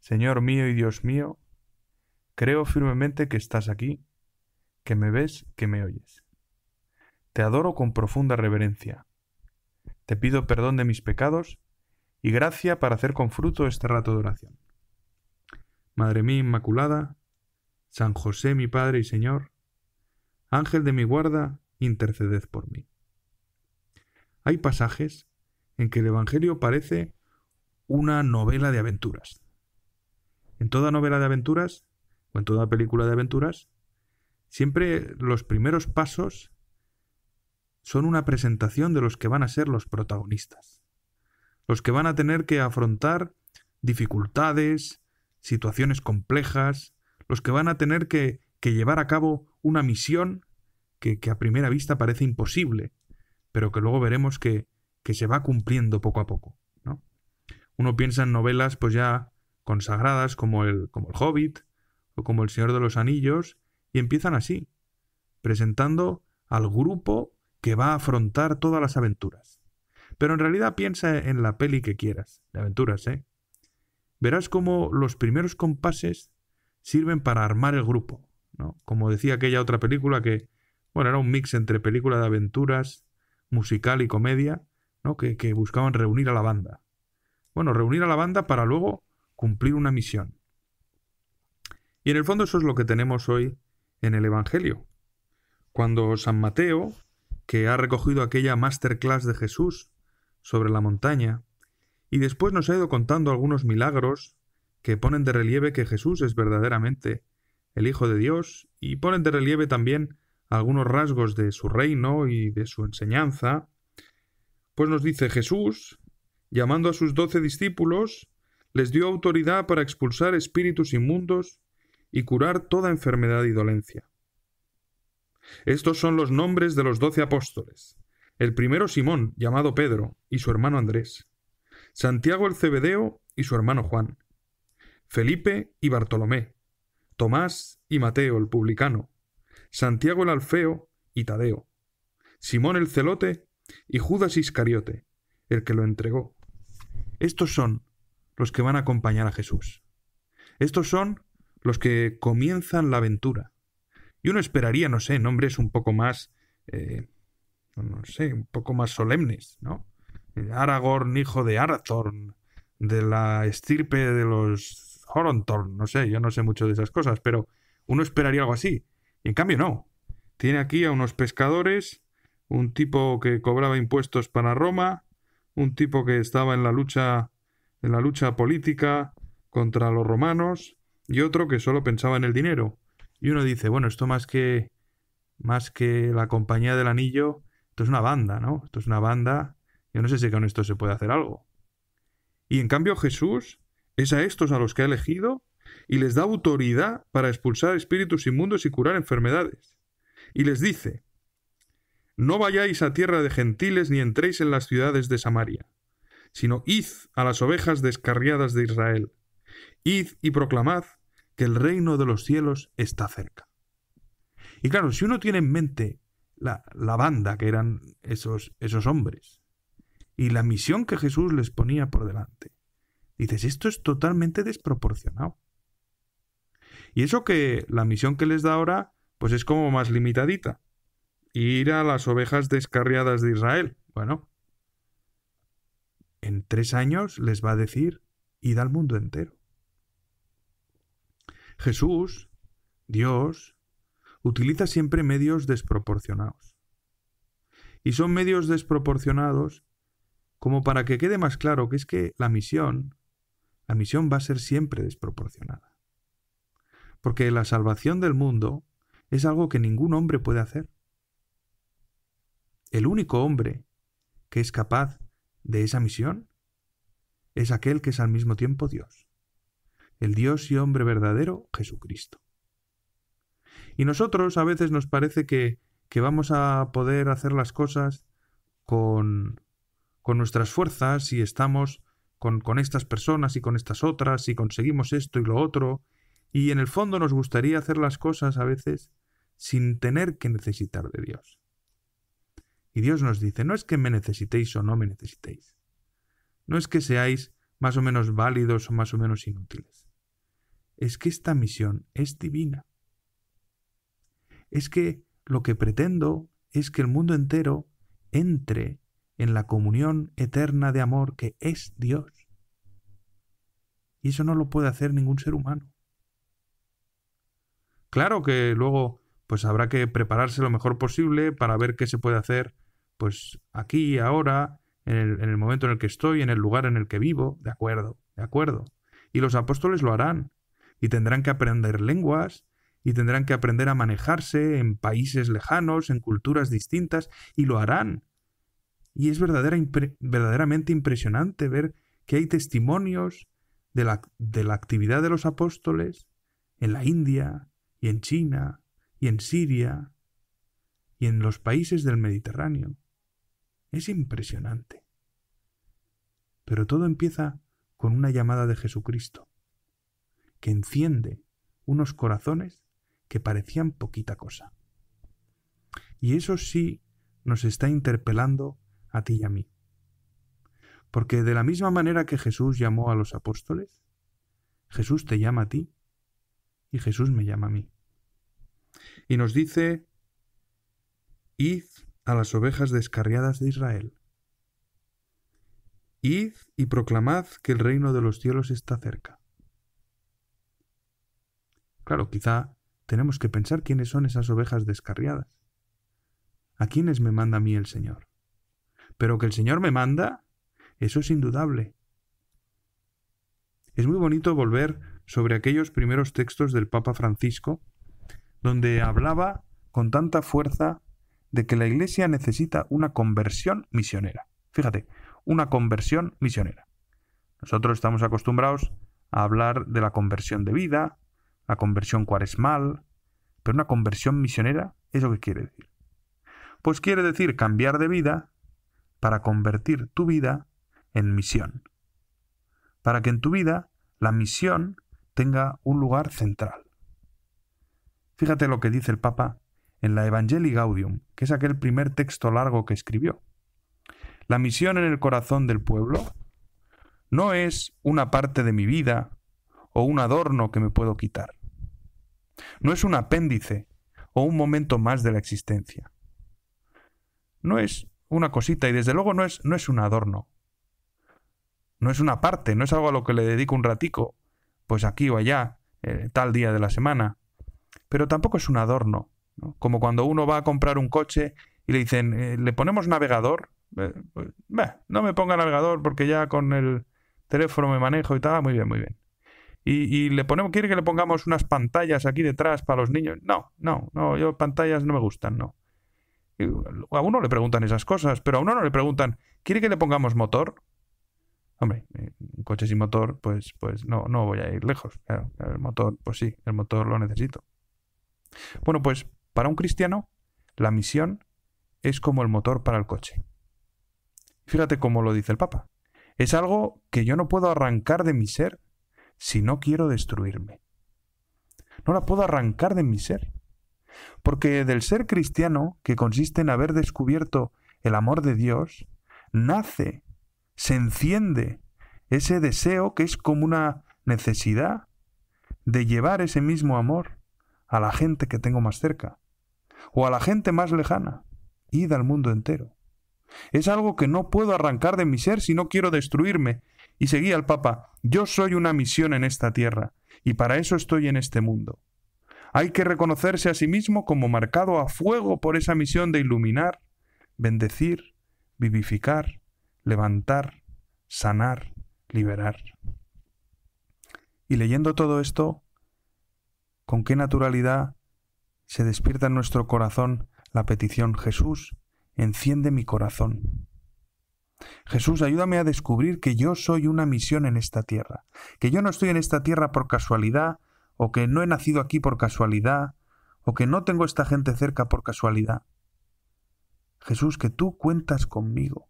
Señor mío y Dios mío, creo firmemente que estás aquí, que me ves, que me oyes. Te adoro con profunda reverencia. Te pido perdón de mis pecados y gracia para hacer con fruto este rato de oración. Madre mía Inmaculada, San José mi Padre y Señor, Ángel de mi guarda, interceded por mí. Hay pasajes en que el Evangelio parece una novela de aventuras. En toda novela de aventuras, o en toda película de aventuras, siempre los primeros pasos son una presentación de los que van a ser los protagonistas. Los que van a tener que afrontar dificultades, situaciones complejas, los que van a tener que, llevar a cabo una misión que, a primera vista parece imposible, pero que luego veremos que, se va cumpliendo poco a poco. Uno piensa en novelas pues ya consagradas como el, como el Hobbit o como el Señor de los Anillos, y empiezan así, presentando al grupo que va a afrontar todas las aventuras. Pero en realidad piensa en la peli que quieras, de aventuras, ¿eh? Verás cómo los primeros compases sirven para armar el grupo, ¿no? Como decía aquella otra película que, bueno, era un mix entre película de aventuras, musical y comedia, ¿no? que buscaban reunir a la banda. Bueno, reunir a la banda para luego cumplir una misión. Y en el fondo eso es lo que tenemos hoy en el Evangelio. Cuando San Mateo, que ha recogido aquella masterclass de Jesús sobre la montaña, y después nos ha ido contando algunos milagros que ponen de relieve que Jesús es verdaderamente el Hijo de Dios, y ponen de relieve también algunos rasgos de su reino y de su enseñanza, pues nos dice Jesús, llamando a sus doce discípulos, les dio autoridad para expulsar espíritus inmundos y curar toda enfermedad y dolencia. Estos son los nombres de los doce apóstoles. El primero Simón, llamado Pedro, y su hermano Andrés. Santiago el Cebedeo y su hermano Juan. Felipe y Bartolomé. Tomás y Mateo el publicano. Santiago el Alfeo y Tadeo. Simón el Celote y Judas Iscariote, el que lo entregó. Estos son los que van a acompañar a Jesús. Estos son los que comienzan la aventura. Y uno esperaría, no sé, nombres un poco más, eh, no sé, un poco más solemnes, ¿no? Aragorn, hijo de Arathorn, de la estirpe de los Horonthorn, no sé, yo no sé mucho de esas cosas, pero uno esperaría algo así. Y en cambio no. Tiene aquí a unos pescadores, un tipo que cobraba impuestos para Roma, un tipo que estaba en la lucha en la lucha política contra los romanos y otro que solo pensaba en el dinero. Y uno dice, bueno, esto más que más que la compañía del anillo, esto es una banda, ¿no? Esto es una banda. Yo no sé si con esto se puede hacer algo. Y en cambio Jesús es a estos a los que ha elegido y les da autoridad para expulsar espíritus inmundos y curar enfermedades. Y les dice, no vayáis a tierra de gentiles ni entréis en las ciudades de Samaria sino id a las ovejas descarriadas de Israel, id y proclamad que el reino de los cielos está cerca. Y claro, si uno tiene en mente la, banda que eran esos, esos hombres y la misión que Jesús les ponía por delante, dices, esto es totalmente desproporcionado. Y eso que la misión que les da ahora, pues es como más limitadita. Ir a las ovejas descarriadas de Israel. Bueno, en tres años les va a decir, da al mundo entero. Jesús, Dios, utiliza siempre medios desproporcionados. Y son medios desproporcionados como para que quede más claro que es que la misión, la misión va a ser siempre desproporcionada. Porque la salvación del mundo es algo que ningún hombre puede hacer. El único hombre que es capaz de esa misión es aquel que es al mismo tiempo Dios, el Dios y hombre verdadero, Jesucristo. Y nosotros a veces nos parece que, vamos a poder hacer las cosas con, con nuestras fuerzas si estamos con, con estas personas y con estas otras, y conseguimos esto y lo otro, y en el fondo nos gustaría hacer las cosas a veces sin tener que necesitar de Dios. Y Dios nos dice, no es que me necesitéis o no me necesitéis. No es que seáis más o menos válidos o más o menos inútiles. Es que esta misión es divina. Es que lo que pretendo es que el mundo entero entre en la comunión eterna de amor que es Dios. Y eso no lo puede hacer ningún ser humano. Claro que luego pues habrá que prepararse lo mejor posible para ver qué se puede hacer, pues aquí, ahora, en el, momento en el que estoy, en el lugar en el que vivo, de acuerdo, de acuerdo. Y los apóstoles lo harán, y tendrán que aprender lenguas, y tendrán que aprender a manejarse en países lejanos, en culturas distintas, y lo harán. Y es verdadera, verdaderamente impresionante ver que hay testimonios de la, de la actividad de los apóstoles en la India y en China y en Siria y en los países del Mediterráneo. Es impresionante. Pero todo empieza con una llamada de Jesucristo, que enciende unos corazones que parecían poquita cosa. Y eso sí nos está interpelando a ti y a mí. Porque de la misma manera que Jesús llamó a los apóstoles, Jesús te llama a ti y Jesús me llama a mí. Y nos dice, id a las ovejas descarriadas de Israel. Id y proclamad que el reino de los cielos está cerca. Claro, quizá tenemos que pensar quiénes son esas ovejas descarriadas. ¿A quiénes me manda a mí el Señor? Pero que el Señor me manda, eso es indudable. Es muy bonito volver sobre aquellos primeros textos del Papa Francisco donde hablaba con tanta fuerza de que la Iglesia necesita una conversión misionera. Fíjate, una conversión misionera. Nosotros estamos acostumbrados a hablar de la conversión de vida, la conversión cuaresmal, pero una conversión misionera es lo que quiere decir. Pues quiere decir cambiar de vida para convertir tu vida en misión. Para que en tu vida la misión tenga un lugar central. Fíjate lo que dice el Papa en la Evangelii Gaudium, que es aquel primer texto largo que escribió. La misión en el corazón del pueblo no es una parte de mi vida o un adorno que me puedo quitar. No es un apéndice o un momento más de la existencia. No es una cosita y desde luego no es, no es un adorno. No es una parte, no es algo a lo que le dedico un ratico, pues aquí o allá, eh, tal día de la semana pero tampoco es un adorno. ¿no? Como cuando uno va a comprar un coche y le dicen, eh, ¿le ponemos navegador? Eh, pues, no me ponga navegador porque ya con el teléfono me manejo y tal, muy bien, muy bien. Y, le ponemos, quiere que le pongamos unas pantallas aquí detrás para los niños. No, no, no, yo pantallas no me gustan, no. a uno le preguntan esas cosas, pero a uno no le preguntan, ¿quiere que le pongamos motor? Hombre, eh, un coche sin motor, pues, pues no, no voy a ir lejos. el motor, pues sí, el motor lo necesito. Bueno, pues para un cristiano, la misión es como el motor para el coche. Fíjate cómo lo dice el Papa. Es algo que yo no puedo arrancar de mi ser si no quiero destruirme. No la puedo arrancar de mi ser. Porque del ser cristiano, que consiste en haber descubierto el amor de Dios, nace, se enciende ese deseo que es como una necesidad de llevar ese mismo amor a la gente que tengo más cerca, o a la gente más lejana, id al mundo entero. Es algo que no puedo arrancar de mi ser si no quiero destruirme. Y seguía al Papa, yo soy una misión en esta tierra, y para eso estoy en este mundo. Hay que reconocerse a sí mismo como marcado a fuego por esa misión de iluminar, bendecir, vivificar, levantar, sanar, liberar. Y leyendo todo esto, con qué naturalidad se despierta en nuestro corazón la petición Jesús, enciende mi corazón. Jesús, ayúdame a descubrir que yo soy una misión en esta tierra, que yo no estoy en esta tierra por casualidad, o que no he nacido aquí por casualidad, o que no tengo esta gente cerca por casualidad. Jesús, que tú cuentas conmigo,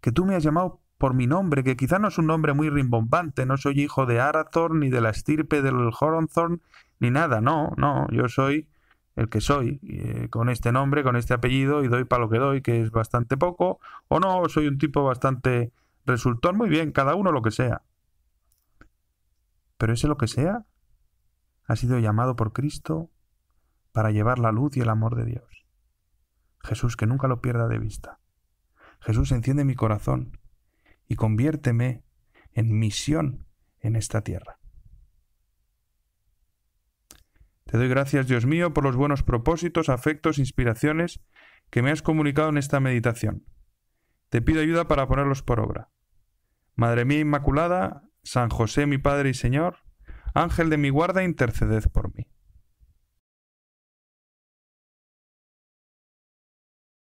que tú me has llamado por mi nombre, que quizá no es un nombre muy rimbombante, no soy hijo de Arathorn, ni de la estirpe del Horonthorn, ni nada, no, no, yo soy el que soy, eh, con este nombre, con este apellido, y doy para lo que doy, que es bastante poco, o no, soy un tipo bastante resultón, muy bien, cada uno lo que sea. Pero ese lo que sea ha sido llamado por Cristo para llevar la luz y el amor de Dios. Jesús, que nunca lo pierda de vista. Jesús, enciende mi corazón, y conviérteme en misión en esta tierra. Te doy gracias, Dios mío, por los buenos propósitos, afectos, inspiraciones que me has comunicado en esta meditación. Te pido ayuda para ponerlos por obra. Madre mía Inmaculada, San José mi Padre y Señor, Ángel de mi guarda, interceded por mí.